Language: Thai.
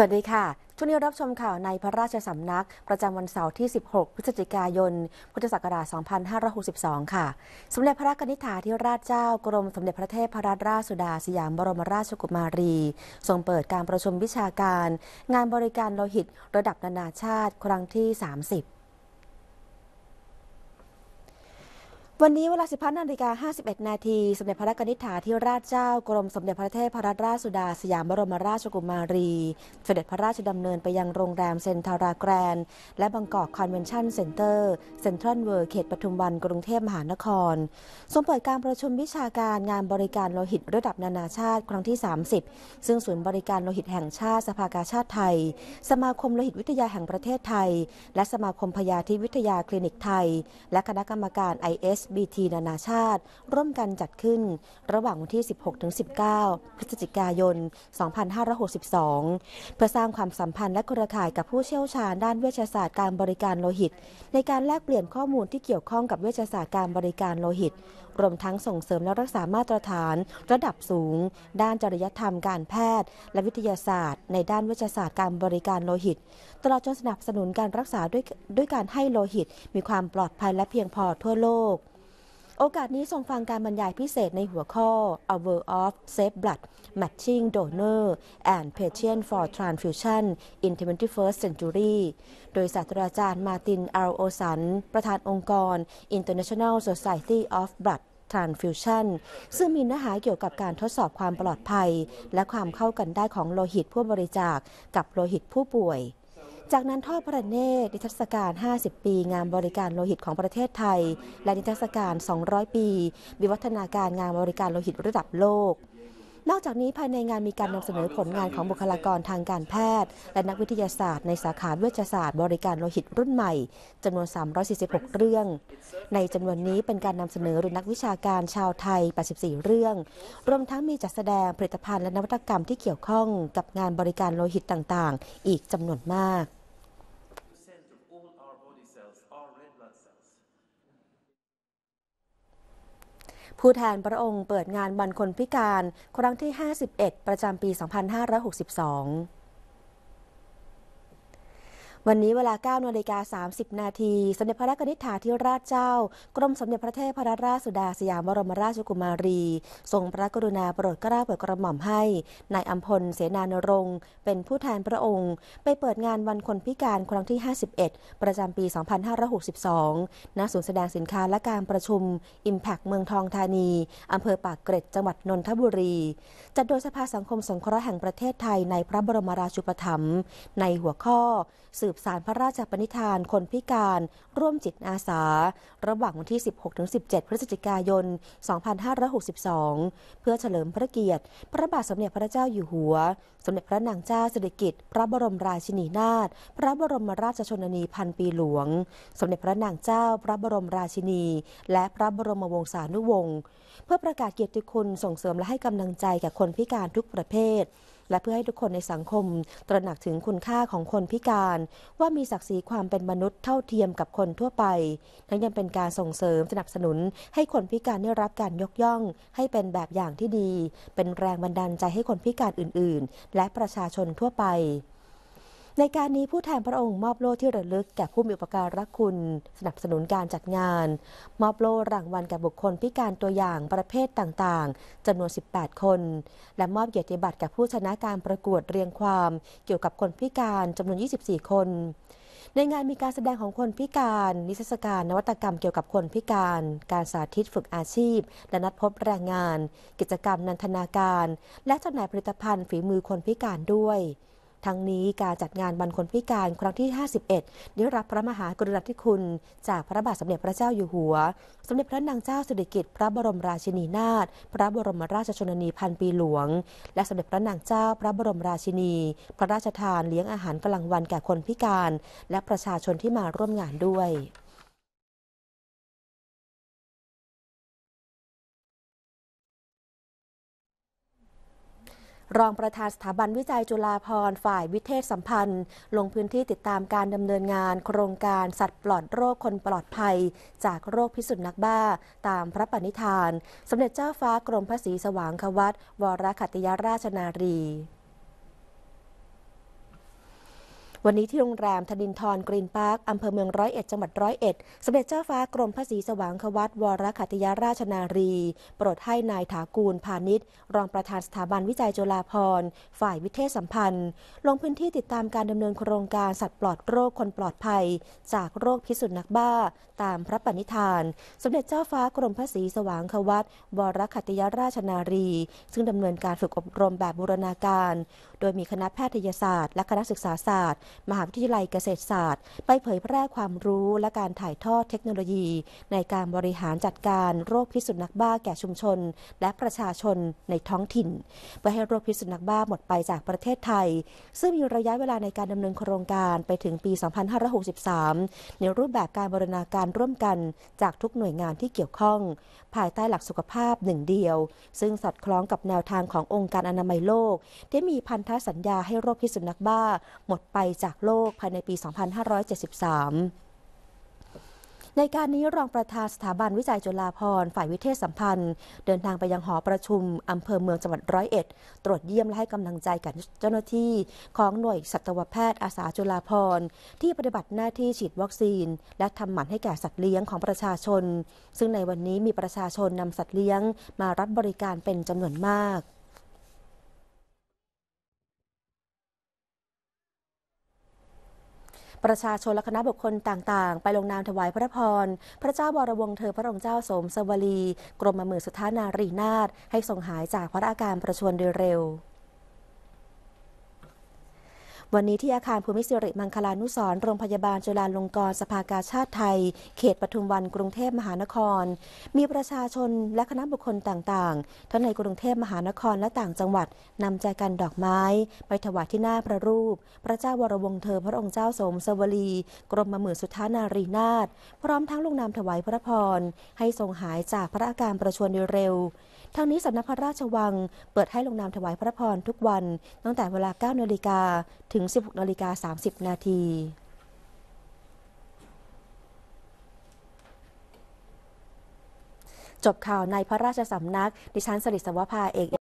สวัสดีค่ะช่วงนี้รับชมข่าวในพระราชสำนักประจำวันเสาร์ที่ 16 พฤศจิกายน พุทธศักราช 2562 ค่ะ สมเด็จพระกนิษฐาธิราชเจ้ากรม สมเด็จพระเทพรัตนราชสุดาสยามบรมราชกุมารีทรงเปิดการประชุมวิชาการ งานบริการโลหิตระดับนานาชาติครั้งที่ 30วันนี้เวลา15นาฬิกา 51 นาที สมเด็จพระกนิษฐาที่ราชเจ้า กรมสมเด็จพระเทพรัตนราชสุดาสยามบรมราชกุมารีสเสด็จพระราชดำเนินไปยังโรงแรมเซนทาราแกรนและบางกอกคอนเวนชั่นเซ็นเตอร์เซ็นทรัลเวิร์เขตปทุมวันกรุงเทพมหานคร สมงเปิดการประชุมวิชาการงานบริการโลหิตระดับนานาชาติครั้งที่ 30 ซึ่งศูนย์บริการโลหิตแห่งชาติสภากาชาติไทย สมาคมโลหิตวิทยาแห่งประเทศไทย และสมาคมพยาธิวิทยาคลินิกไทย และคณะกรรมการ IS s b t นานาชาติ ร่วมกันจัดขึ้น ระหว่างวันที่ 16-19 พฤศจิกายน 2562 เพื่อสร้างความสัมพันธ์และเครือข่ายกับผู้เชี่ยวชาญด้านเวชศาสตร์การบริการโลหิต ในการแลกเปลี่ยนข้อมูลที่เกี่ยวข้องกับเวชศาสตร์การบริการโลหิต รวมทั้งส่งเสริมและรักษามาตรฐานระดับสูง ด้านจริยธรรมการแพทย์และวิทยาศาสตร์ ในด้านเวชศาสตร์การบริการโลหิตตลอดจนสนับสนุนการรักษาด้วยด้วยการให้โลหิต มีความปลอดภัยและเพียงพอทั่วโลกโอกาสนี้ทรงฟังการบรรยายพิเศษในหัวข้อ A World of Safe Blood Matching Donor and Patient for Transfusion in 21st Century โดยศาสตราจารย์มาตินอาร์โอสันประธานองค์กร International Society of Blood Transfusion ซึ่งมีเนื้อหาเกี่ยวกับการทดสอบความปลอดภัย และความเข้ากันได้ของโลหิตผู้บริจาคกับโลหิตผู้ป่วยจากนั้นทอดพระเนตรนิทรรศการ 50 ปี งานบริการโลหิตของประเทศไทย และนิทรรศการ 200 ปีวิวัฒนาการงานบริการโลหิตระดับโลก นอกจากนี้ภายในงานมีการนำเสนอผลงานของบุคลากรทางการแพทย์ และนักวิทยาศาสตร์ในสาขาเวชศาสตร์ บริการโลหิตรุ่นใหม่จำนวน346เรื่อง ในจำนวนนี้เป็นการนำเสนอรุ่นนักวิชาการชาวไทย 84 เรื่อง รวมทั้งมีจัดแสดงผลิตภัณฑ์และนวัตกรรมที่เกี่ยวข้องกับงานบริการโลหิตต่างๆ อีกจำนวนมากผู้แทนพระองค์เปิดงานบันคนพิการครั้งที่ 51 ประจำปี 2562วันนี้เวลา9นาฬิกา 30 นาทีสมเด็จพระนิธิถาธิราชเจ้า กรมสมเด็จพระเทพรัตนราชสุดาสยามบรมราชกุมารี ทรงพระกรุณาโปรดเกล้าโปรดกระหม่อมให้นายอัมพลเสนานรงค์ เป็นผู้แทนพระองค์ ไปเปิดงานวันคนพิการครั้งที่ 51 ประจำปี 2562ณศูนย์แสดงสินค้าและการประชุม Impact เมืองทองธานีอำเภอปากเกร็ดจังหวัดนนทบุรี จัดโดยสภาสังคมสงเคราะห์แห่งประเทศไทยในพระบรมราชูปถัมภ์ในหัวข้อสืบสารพระราชปณิธานคนพิการร่วมจิตอาสา ระหว่างวันที่ 16-17 พฤศจิกายน 2562 เพื่อเฉลิมพระเกียรติ พระบาทสมเด็จพระเจ้าอยู่หัว สมเด็จพระนางเจ้าสิริกิติ์พระบรมราชินีนาถพระบรมราชชนนีพันปีหลวง สมเด็จพระนางเจ้า พระบรมราชินี และพระบรมวงศานุวงศ์เพื่อประกาศเกียรติคุณส่งเสริมและให้กำลังใจแก่คนพิการทุกประเภทและเพื่อให้ทุกคนในสังคมตระหนักถึงคุณค่าของคนพิการ ว่ามีศักดิ์ศรีความเป็นมนุษย์เท่าเทียมกับคนทั่วไปทั้งยังเป็นการส่งเสริมสนับสนุนให้คนพิการได้รับการยกย่องให้เป็นแบบอย่างที่ดี เป็นแรงบันดาลใจให้คนพิการอื่นๆ และประชาชนทั่วไปในการนี้ ผู้แทนพระองค์มอบโล่ที่ระลึกแก่ผู้มีอุปการรักคุณ สนับสนุนการจัดงาน มอบโล่รางวัลแก่บุคคลพิการตัวอย่างประเภทต่างๆ จำนวน 18 คน และมอบเกียรติบัตรแก่ผู้ชนะการประกวดเรียงความ เกี่ยวกับคนพิการจำนวน 24 คน ในงานมีการแสดงของคนพิการ นิทรรศการนวัตกรรม เกี่ยวกับคนพิการ การสาธิตฝึกอาชีพ และนัดพบแรงงาน กิจกรรม นันทนาการ และจำหน่ายผลิตภัณฑ์ฝีมือคนพิการด้วยทั้งนี้การจัดงานบรรคนพิการครั้งที่ 51 ได้รับพระมหากรุณาธิคุณ จากพระบาทสมเด็จพระเจ้าอยู่หัว สมเด็จพระนางเจ้าสิริกิติ์พระบรมราชินีนาถ พระบรมราชชนนีพันปีหลวง และสมเด็จพระนางเจ้าพระบรมราชินี พระราชทานเลี้ยงอาหารกลางวันแก่คนพิการ และประชาชนที่มาร่วมงานด้วยรองประธานสถาบันวิจัยจุฬาภรณ์ฝ่ายวิเทศสัมพันธ์ ลงพื้นที่ติดตามการดำเนินงานโครงการสัตว์ปลอดโรคคนปลอดภัย จากโรคพิษสุนัขบ้า ตามพระปณิธานสมเด็จเจ้าฟ้ากรมพระศรีสว่างควัตวรคัตยราชนารีวันนี้ที่โรงแรมทดินทรกรีนพาร์คอำเภอเมืองร้อยเอ็ดจังหวัดร้อยเอ็ดสมเด็จเจ้าฟ้ากรมพระศรีสว่างควัตวรคัตยาราชนารี โปรดให้นายถากูลพาณิชย์รองประธานสถาบันวิจัยจุฬาภรณ์ ฝ่ายวิเทศสัมพันธ์ ลงพื้นที่ติดตามการดำเนินโครงการสัตว์ปลอดโรคคนปลอดภัย จากโรคพิษสุนัขบ้า ตามพระปณิธาน สมเด็จเจ้าฟ้ากรมพระศรีสว่างควัตวรคัตยาราชนารี ซึ่งดำเนินการฝึกอบรมแบบบูรณาการ โดยมีคณะแพทยศาสตร์ และคณะศึกษาศาสตร์มหาวิทยาลัยเกษตรศาสตร์ ไปเผยแพร่ความรู้และการถ่ายทอดเทคโนโลยี ในการบริหารจัดการโรคพิษสุนัขบ้าแก่ชุมชน และประชาชนในท้องถิ่น เพื่อให้โรคพิษสุนัขบ้าหมดไปจากประเทศไทย ซึ่งมีระยะเวลาในการดำเนินโครงการไปถึงปี 2563 ในรูปแบบการบริณาการร่วมกันจากทุกหน่วยงานที่เกี่ยวข้องภายใต้หลักสุขภาพหนึ่งเดียว ซึ่งสอดคล้องกับแนวทางขององค์การอนามัยโลก ที่มีพันธสัญญาให้โรคพิษสุนัขบ้าหมดไปจากโลกภายในปี 2573 ในการนี้รองประธานสถาบันวิจัยจุฬาภรณ์ฝ่ายวิเทศสัมพันธ์ เดินทางไปยังหอประชุมอำเภอเมืองจังหวัดร้อยเอ็ดตรวจเยี่ยมและให้กำลังใจกับเจ้าหน้าที่ของหน่วยสัตวแพทย์อาสาจุฬาภรณ์ที่ปฏิบัติหน้าที่ฉีดวัคซีน และทำหมันให้แก่สัตว์เลี้ยงของประชาชน ซึ่งในวันนี้มีประชาชนนำสัตว์เลี้ยงมารับบริการเป็นจำนวนมากประชาชนและคณะบุคคลต่างๆ ไปลงนามถวายพระพร พระเจ้าวรวงเธอพระองค์เจ้าสมสวลี กรมมือสุทธานารีนาถให้ทรงหายจากพระอาการประชวรโดยเร็ววันนี้ที่อาคารภูมิสิริมังคลานุสรโรงพยาบาลจุฬาลงกรณ์สภากาชาติไทย เขตปทุมวันกรุงเทพมหานคร มีประชาชนและคณะบุคคลต่างๆทั้งในกรุงเทพมหานครและต่างจังหวัดนำใจกันดอกไม้ ไปถวายที่หน้าพระรูป พระเจ้าวรวงเธอพระองค์เจ้าสมสวลี กรมหมื่นสุทธานารีนาถพร้อมทั้งลงนามถวายพระพรให้ทรงหายจากพระอาการประชวรโดยเร็วทางนี้สำนักพระราชวังเปิดให้ลงนามถวายพระพรทุกวัน ตั้งแต่เวลา 9นาฬิกาถึง 16นาฬิกา30นาทีจบข่าวในพระราชสำนักดิฉันสริศวภาเอก